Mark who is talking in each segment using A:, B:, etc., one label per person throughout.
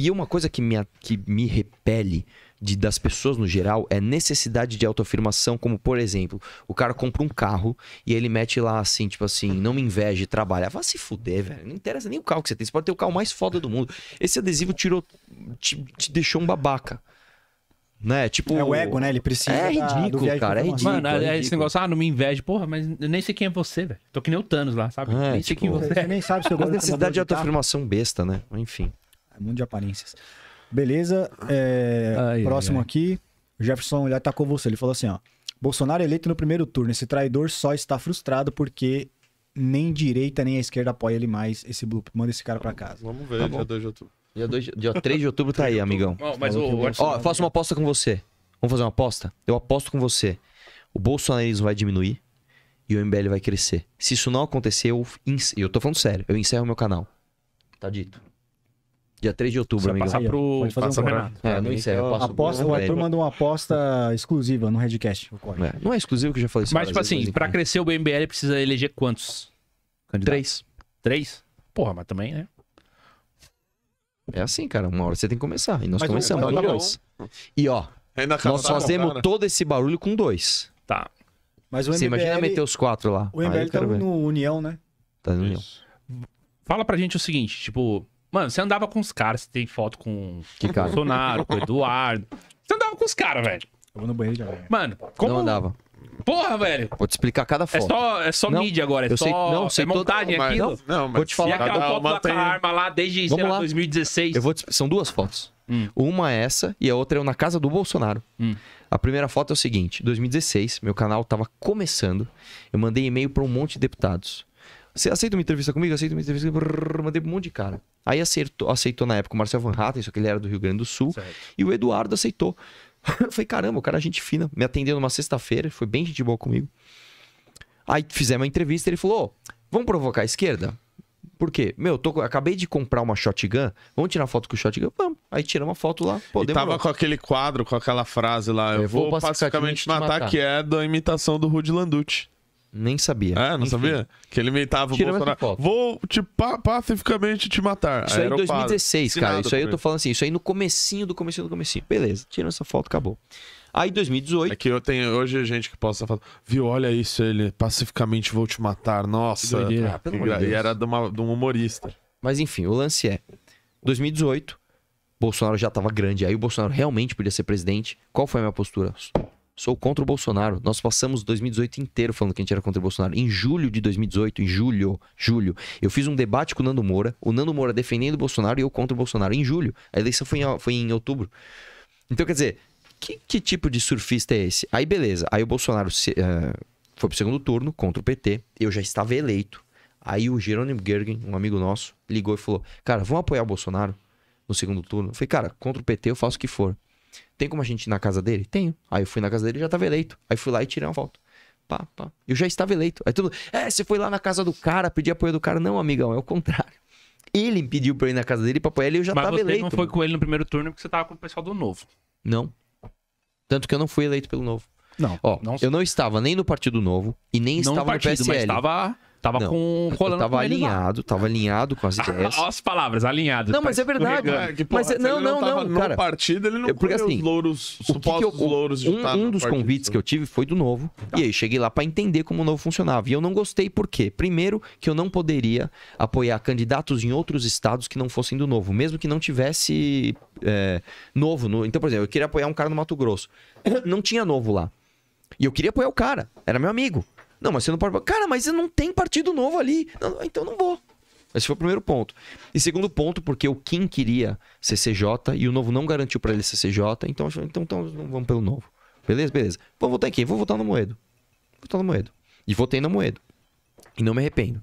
A: E uma coisa que me, que me repele de, das pessoas no geral é necessidade de autoafirmação, como por exemplo, o cara compra um carro e ele mete lá assim, tipo assim, não me inveje, trabalha. vá se fuder, velho. Não interessa nem o carro que você tem. Você pode ter o carro mais foda do mundo. Esse adesivo tirou. te, te deixou um babaca. Né? Tipo, é o ego, né? Ele precisa. É ridículo, da, cara. É ridículo. Mano, é, é ridículo. esse negócio,
B: ah, não me inveja. Porra, mas eu nem sei quem é você, velho. Tô que nem o Thanos lá, sabe?
C: É, nem tipo, sei quem tipo, você é. nem sabe se eu gosto Necessidade de autoafirmação besta, né? Enfim. Um monte de aparências. Beleza, é, ai, próximo ai, ai. aqui. O Jefferson ele atacou você. Ele falou assim: ó. Bolsonaro eleito no primeiro turno. Esse traidor só está frustrado porque nem direita nem a esquerda apoia ele mais. Esse bloop. Manda esse cara para casa. Vamos ver, tá dia
A: 2 de outubro. Dia, 2, dia 3 de outubro tá aí, amigão. Oh, mas o, o Ó, faço uma aposta com você. Vamos fazer uma aposta? Eu aposto com você. O bolsonarismo vai diminuir e o MBL vai crescer. Se isso não acontecer, eu, eu tô falando sério, eu encerro meu canal. Tá dito. Dia 3 de outubro,
C: amigo. Passar pro, Pode fazer passa um Renato. É, não encerra. É, eu passo aposta, o Arthur é. manda uma aposta exclusiva no Redcast. É,
B: não é exclusivo que eu já falei isso. Mas, tipo assim, pra crescer o BMBL precisa eleger quantos? Candidato. Três. Três? Porra, mas também, né?
A: É assim, cara. Uma hora você tem que começar. E nós Mas começamos com dois. E ó, nós fazemos né? todo esse barulho
C: com
B: dois. Tá. Mas o MBL, você imagina meter os quatro
C: lá. O MBL tá no União, né? Tá no União.
B: Fala pra gente o seguinte, tipo, Mano, você andava com os caras, você tem foto com o cara? Bolsonaro, com o Eduardo. Você andava com os caras, velho. Eu vou no banheiro já. Velho. Mano, como. Não andava.
A: Porra, velho. Vou te explicar cada é foto. É só, é só não, mídia agora, é eu só sei, não, sei é montagem aqui. Não, não, mas vou te falar. E aquela foto da tem... arma lá
B: desde, sei lá, lá,
A: 2016. Eu vou te... São duas fotos. Hum. Uma é essa e a outra é eu na casa do Bolsonaro. Hum. A primeira foto é o seguinte, 2016, meu canal tava começando, eu mandei e-mail para um monte de deputados. Você aceita uma entrevista comigo? Aceita uma entrevista Mandei pra um monte de cara. Aí acertou, aceitou na época o Marcel Van Hatten, só que ele era do Rio Grande do Sul. Certo. E o Eduardo aceitou. Eu falei, caramba, o cara é gente fina. Me atendeu numa sexta-feira, foi bem gente boa comigo. Aí fizemos uma entrevista, ele falou: vamos provocar a esquerda? Por quê? Meu, tô, acabei de comprar uma shotgun. Vamos tirar foto com o shotgun? Vamos. Aí tiramos uma foto lá. Pô, e tava com
B: aquele quadro, com aquela frase lá. Eu, eu vou, vou pacificamente
A: matar, matar, que é da imitação do Rudy Landucci. Nem sabia. É, não Enfim. sabia? Que ele imitava o Bolsonaro.
B: Vou te pa pacificamente te matar. Isso aí em 2016, cara. Isso aí eu tô
A: falando assim, isso aí no comecinho do comecinho do comecinho. Beleza, tira essa foto, acabou. Aí 2018. É que eu tenho hoje gente que possa falar, viu, olha isso, ele pacificamente vou te matar. Nossa. Ah, ah, pelo e, era de, uma, de um humorista. Mas enfim, o lance é 2018, Bolsonaro já tava grande, aí o Bolsonaro realmente podia ser presidente. Qual foi a minha postura? Sou contra o Bolsonaro. Nós passamos 2018 inteiro falando que a gente era contra o Bolsonaro. Em julho de 2018, em julho, julho, eu fiz um debate com o Nando Moura, o Nando Moura defendendo o Bolsonaro e eu contra o Bolsonaro. Em julho. A eleição foi em, foi em outubro. Então, quer dizer, que, que, tipo de surfista é esse? Aí, beleza. Aí o Bolsonaro se, uh, foi pro segundo turno contra o PT. Eu já estava eleito. Aí o Jerônimo Gergen, um amigo nosso, ligou e falou: Cara, vamos apoiar o Bolsonaro no segundo turno? Eu falei, cara, contra o PT eu faço o que for. Tem como a gente ir na casa dele? Tenho. Aí eu fui na casa dele já tava eleito. Aí fui lá e tirei uma foto. Pá, pá. Eu já estava eleito. Aí tudo. É, você foi lá na casa do cara, pedir apoio do cara. Não, amigão, é o contrário. Ele pediu pra eu ir na casa dele pra apoiar ele e eu já Mas tava você eleito. Mas não foi com
B: ele no primeiro turno porque você tava com o pessoal do Novo.
A: Não. Tanto que eu não fui eleito pelo Novo. Não. Ó, não... eu não estava nem no Partido Novo e nem não estava no, partido, no PSL. Mas estava Tava não, com rolando. Tava alinhado, tava alinhado com as ah, ideias. Olha as palavras, alinhado. Não, mas é verdade. É, que, porra, mas, é- não, não, não, não. Cara, partido, ele não é, porque, assim, os louros, o que, que eu, louros um, um dos convites que eu tive foi do novo. Tá. E aí cheguei lá para entender como o novo funcionava. E eu não gostei por quê? Primeiro, que eu não poderia apoiar candidatos em outros estados que não fossem do novo, mesmo que não tivesse é, novo. No... Então, por exemplo, eu queria apoiar um cara no Mato Grosso. Não tinha novo lá. E eu queria apoiar o cara, era meu amigo. Não, mas você não pode. Cara, mas não tem partido novo ali. Não, então não vou. Esse foi o primeiro ponto. E segundo ponto, porque o Kim queria CCJ e o novo não garantiu para ele CCJ, então, então, então vamos pelo novo. Beleza? Beleza. Vou votar em quem? Vou votar no Moedo. Vou votar no Moedo. E votei no Moedo. E não me arrependo.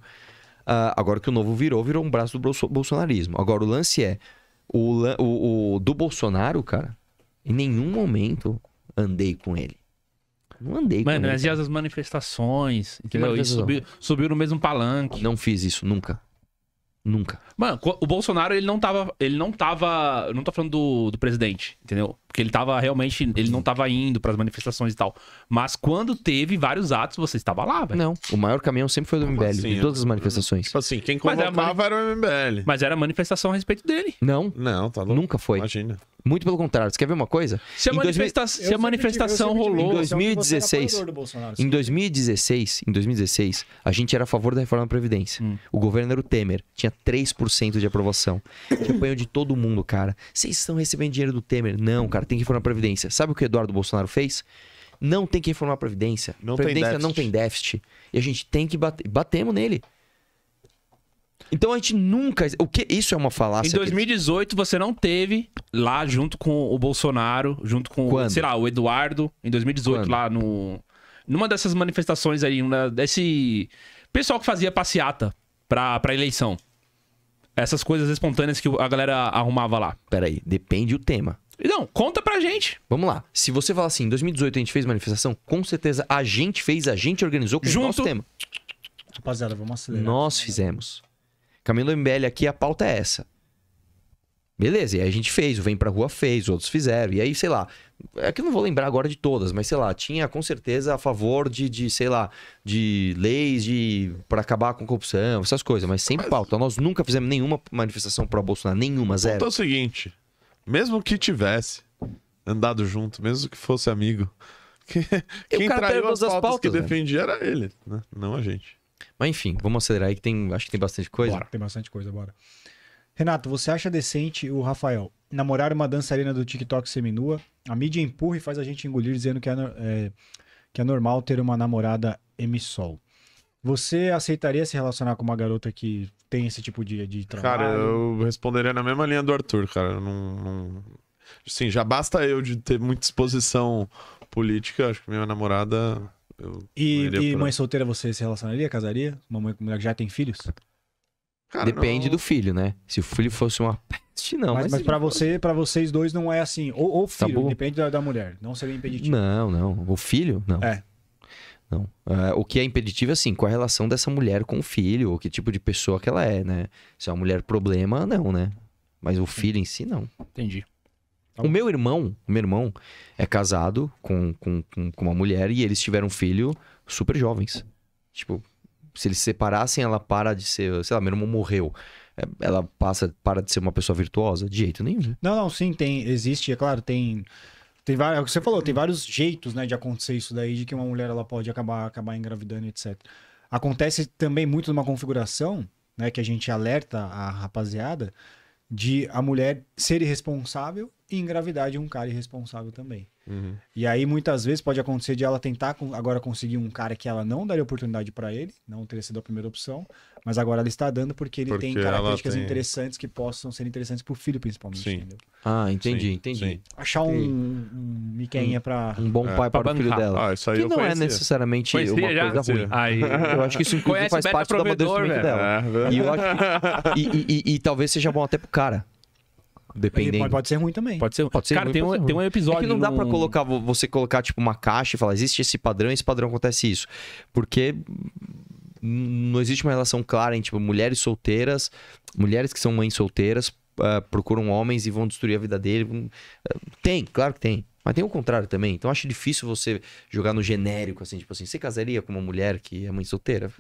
A: Uh, agora que o novo virou, virou um braço do bolsonarismo. Agora, o lance é: o, o, o do Bolsonaro, cara, em nenhum momento andei com ele.
B: Não andei. Mano, nós ia às manifestações, entendeu? E subiu, subiu no mesmo palanque. Não fiz isso, nunca. Nunca. Mano, o Bolsonaro, ele não tava. Ele não tava. não tô falando do, do presidente, entendeu? Porque ele tava realmente. Ele não tava indo pras manifestações e tal. Mas quando teve vários atos, você estava lá, velho.
A: Não. O maior caminhão sempre foi do MBL, assim, de todas as tipo manifestações. Tipo
B: assim, quem convocava mas era, mani... era o MBL. Mas era manifestação a respeito dele. Não. Não, tá louco.
A: Nunca foi. Imagina. Muito pelo contrário. Você quer ver uma coisa? Se a, manifesta... dois... se a manifestação tive, rolou. Em 2016, em 2016, em 2016, a gente era a favor da reforma da Previdência. Hum. O governo era o Temer. Tinha 3% de aprovação. que de todo mundo, cara. Vocês estão recebendo dinheiro do Temer? Não, cara, tem que reformar a Previdência. Sabe o que o Eduardo Bolsonaro fez? Não tem que reformar a Previdência. Não Previdência tem não tem déficit. E a gente tem que bater. Batemos nele. Então a gente nunca. O que isso é uma falácia? Em
B: 2018 que... você não teve lá junto com o Bolsonaro, junto com Quando? sei lá o Eduardo em 2018 Quando? lá no numa dessas manifestações aí, uma desse pessoal que fazia passeata pra, pra eleição. Essas coisas espontâneas que a galera arrumava lá.
A: Peraí, depende o tema. Não, conta pra gente. Vamos lá. Se você falar assim, em 2018 a gente fez manifestação, com certeza a gente fez, a gente organizou com Junto... o nosso tema.
C: Rapaziada, vamos acelerar. Nós
A: fizemos. Camilo MBL aqui, a pauta é essa. Beleza, e aí a gente fez, o Vem Pra Rua fez, outros fizeram, e aí, sei lá, é que eu não vou lembrar agora de todas, mas sei lá, tinha com certeza a favor de, de sei lá, de leis de para acabar com corrupção, essas coisas, mas sem mas... pauta. Nós nunca fizemos nenhuma manifestação pró-Bolsonaro, nenhuma, é zero. Então
B: é o seguinte,
A: mesmo que tivesse andado junto, mesmo que fosse amigo, quem,
C: quem traiu as pautas, pautas que né? defendia né? era ele,
A: né? não a gente. Mas enfim, vamos acelerar aí que tem, acho que tem bastante coisa. Bora,
C: tem bastante coisa, bora. Renato, você acha decente o Rafael namorar uma dançarina do TikTok seminua? A mídia empurra e faz a gente engolir dizendo que é, é que é normal ter uma namorada emissol. Você aceitaria se relacionar com uma garota que tem esse tipo de, de trabalho? Cara, eu
A: responderia na mesma linha do Arthur, cara. Não,
B: não... Assim, já basta eu de ter muita exposição política. Acho que minha namorada eu e pra... mãe
C: solteira você se relacionaria, casaria? Uma mãe que já tem filhos? Cara, Depende não... do
A: filho, né? Se o filho fosse uma
C: peste, não. Mas, mas, mas para você, para vocês dois não é assim. Ou, ou tá filho, tá depende da, da, mulher. Não seria impeditivo.
A: Não, não. O filho, não. É. Não. É, o que é impeditivo, é, assim, com a relação dessa mulher com o filho, ou que tipo de pessoa que ela é, né? Se é uma mulher problema, não, né? Mas o filho em si, não.
B: Entendi. O
A: meu irmão, o meu irmão é casado com, com, com, uma mulher e eles tiveram um filho super jovens. Tipo, se eles separassem, ela para de ser, sei lá, meu irmão morreu. É, ela passa, para de ser uma pessoa virtuosa? De jeito nenhum. Né?
C: Não, não, sim, tem, existe, é claro, tem tem vários, é o que você falou, tem vários jeitos, né, de acontecer isso daí, de que uma mulher ela pode acabar acabar engravidando, etc. Acontece também muito numa configuração, né, que a gente alerta a rapaziada de a mulher ser irresponsável e gravidade um cara irresponsável também. Uhum. E aí muitas vezes pode acontecer de ela tentar agora conseguir um cara que ela não daria oportunidade para ele, não teria sido a primeira opção, mas agora ela está dando porque ele porque tem características tem... interessantes que possam ser interessantes pro filho principalmente, Sim. entendeu? Ah, entendi, Sim. entendi. Sim. Achar um, um miquenha para um bom é, pai é, para o filho dela. Ah, isso aí que não é conhecia. é necessariamente conhecia uma já, coisa ruim. Aí... Eu acho que isso inclusive faz parte do amadurecimento
A: dela. É, é, e, eu acho que... e, e, e, e talvez seja bom até pro cara. Dependendo. Pode,
C: pode ser ruim também. Pode ser, pode ser Cara, ruim, tem, um, tem um episódio. É que não dá num... para colocar,
A: você colocar, tipo, uma caixa e falar, existe esse padrão, esse padrão acontece isso. Porque não existe uma relação clara entre tipo, mulheres solteiras, mulheres que são mães solteiras, uh, procuram homens e vão destruir a vida dele. Hum, ah, tem, claro que tem. Mas tem o contrário também. Então acho difícil você jogar no genérico, assim, tipo assim, você casaria com uma mulher que é mãe solteira?